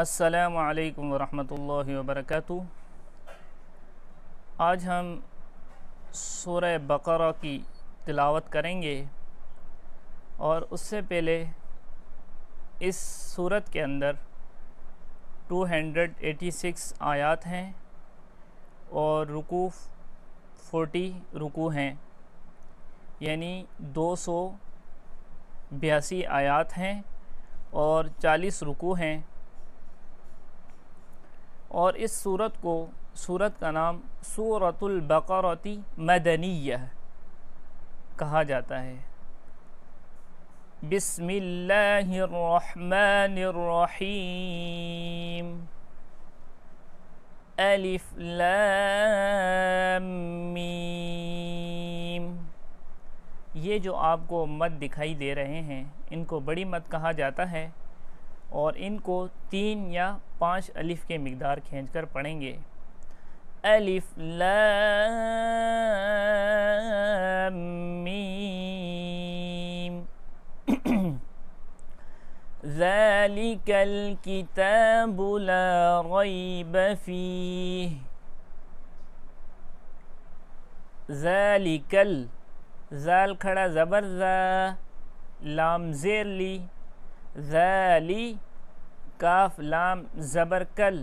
السلام علیکم ورحمۃ اللہ وبرکاتہ آج ہم سورہ بقرہ کی تلاوت کریں گے اور اس سے پہلے اس صورت کے اندر 286 آیات ہیں اور رکو 40 رکوع ہیں یعنی دو سو بیاسی آیات ہیں اور چالیس رکوع ہیں اور اس صورت کو صورت کا نام صورت البقرتی مدنیہ کہا جاتا ہے بسم اللہ الرحمن الرحیم الف لام میم یہ جو آپ کو مت دکھائی دے رہے ہیں ان کو بڑی مت کہا جاتا ہے اور ان کو تین یا پانچ الف کے مقدار کھینچ کر پڑھیں گے الف لمی ذالک کل لا غیب بفی ذالک ال ذال کھڑا زبر زا لام لی ذالک کاف لام زبر کل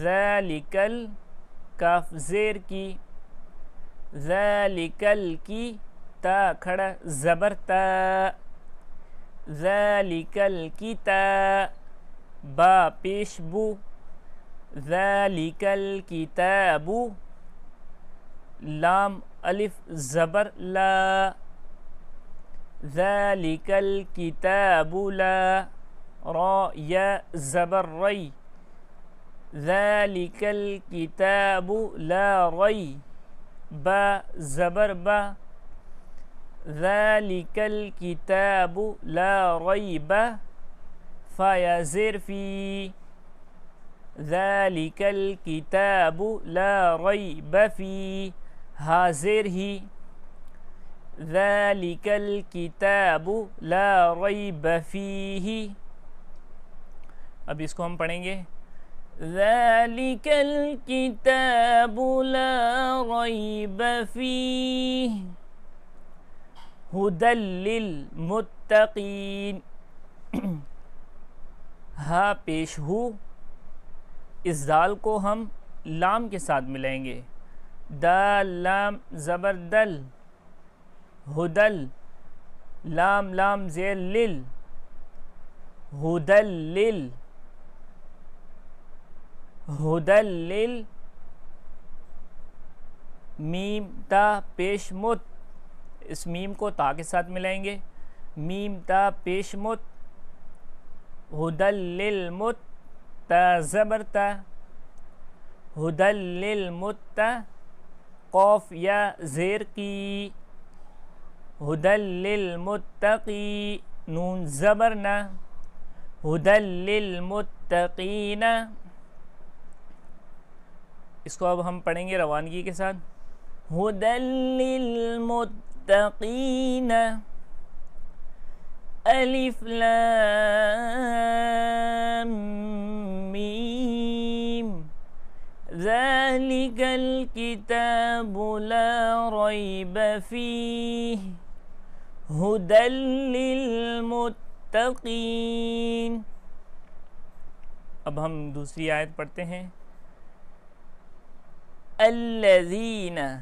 ذالکل کاف زیر کی ذالکل کی تا کھڑا زبر تا ذالکل کی تا با پیش بو ذالکل کی تا بو لام الف زبر لا ذالکل کی لا را يا زبر ري ذلك الكتاب لا ري با زبر با ذلك الكتاب لا ريب فيا زير في ذلك الكتاب لا ريب فيه هازر هي ذلك الكتاب لا ريب فيه اب اس کو ہم پڑھیں گے ذَلِكَ الْكِتَابُ لَا غَيْبَ فِيهِ هُدَلِّ الْمُتَّقِينَ ہا پیش ہو اس دال کو ہم لام کے ساتھ ملیں گے دال لام زبر دل ہدل لام لام زیر لل ہدل لل حدل میم تا پیش مت اس میم کو تا کے ساتھ ملائیں گے میم تا پیش مت حدل مت تا زبر تا حدل مت قوف یا زیر کی ہدل متقی نون زبرنا حدلمت اس کو اب ہم پڑھیں گے روانگی کے ساتھ ہدل الف لام میم الكتاب لا ريب فيه هدى للمتقين اب ہم دوسری آیت پڑھتے ہیں الذين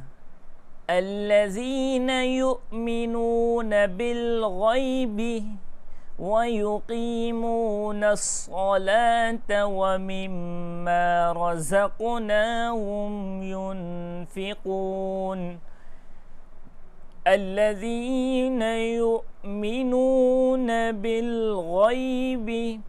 الذين يؤمنون بالغيب ويقيمون الصلاة ومما رزقناهم ينفقون الذين يؤمنون بالغيب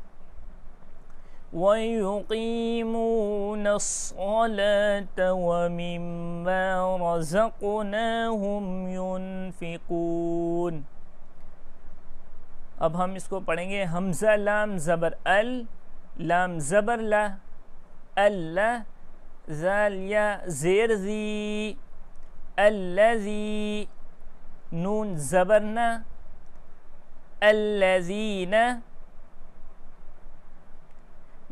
ويقيمون الصلاة ومما رزقناهم ينفقون अब हम इसको पढ़ेंगे हमज़ा लाम ज़बर अल लाम ज़बर ला अल्ला ज़ाल या ज़ेर ज़ी अल्लज़ी नून ज़बरना अल्लज़ीना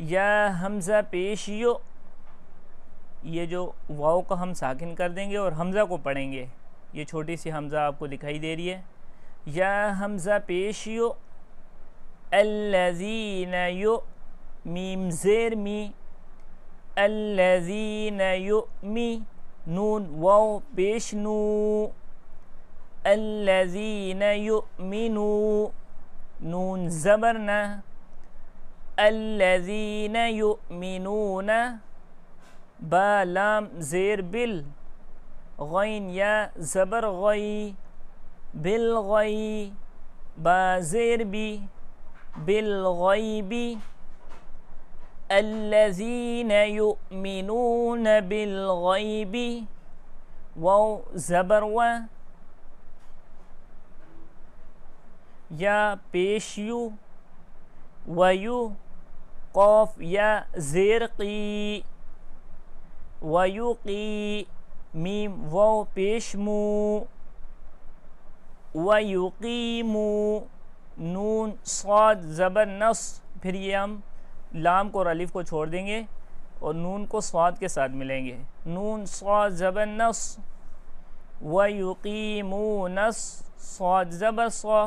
یا حمزہ پیشیو یہ جو واؤ کا ہم ساکن کر دیں گے اور حمزہ کو پڑھیں گے یہ چھوٹی سی حمزہ آپ کو دکھائی دے رہی ہے یا حمزہ پیشیو الذین یو میم زیر می الذین یو می نون ویشنو پیشنو الذین یؤمنو نون زبرن الذين يؤمنون بلام زير بال غين يا زبر غي بالغي بازير بي بالغيب الذين يؤمنون بالغيب واو زبر و يا بيشيو ويو قوف یا زیر قی میم و پیشمو ویوقیمو نون صاد زبر نص پھر یہ ہم لام کو رلیف کو چھوڑ دیں گے اور نون کو سواد کے ساتھ ملیں گے نون سواد زبر نس و نص صاد سواد زبر سو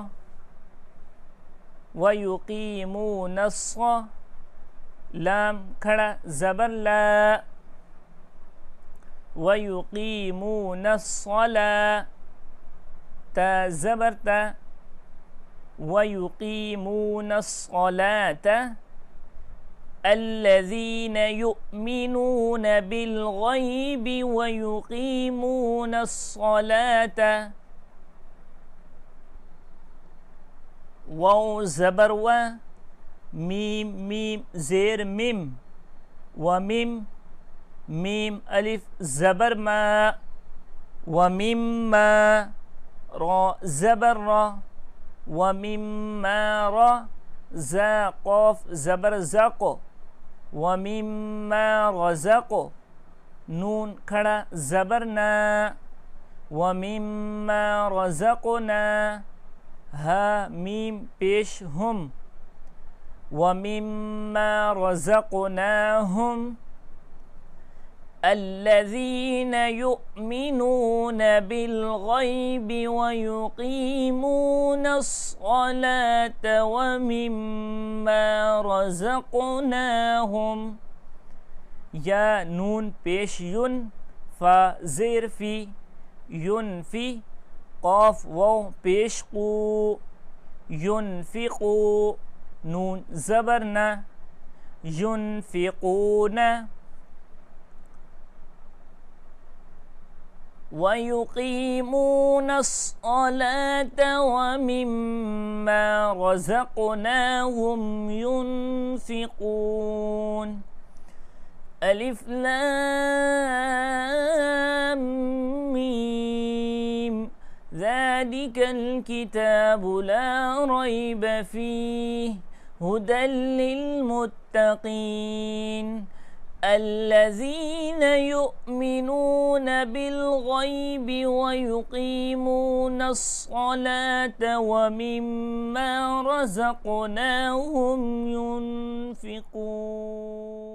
و یوقی لام كرا زبر لا ويقيمون الصلاة تا زبر تا ويقيمون الصلاة الذين يؤمنون بالغيب ويقيمون الصلاة واو زبر و میم میم زیر میم و میم میم الف زبر ما و میم ما را زبر را و میم ما را زا قاف زبر زاقو و میم ما رزقو نون کړه زبر نه و میم ما رزقنا ها میم پیش هم ومما رزقناهم الذين يؤمنون بالغيب ويقيمون الصلاة ومما رزقناهم يا نون بيش ين فزير في في قاف واو بيش قو ينفقوا نون زبرنا ينفقون ويقيمون الصلاة ومما رزقناهم ينفقون ألف لام ميم ذلك الكتاب لا ريب فيه هدى للمتقين الذين يؤمنون بالغيب ويقيمون الصلاة ومما رزقناهم ينفقون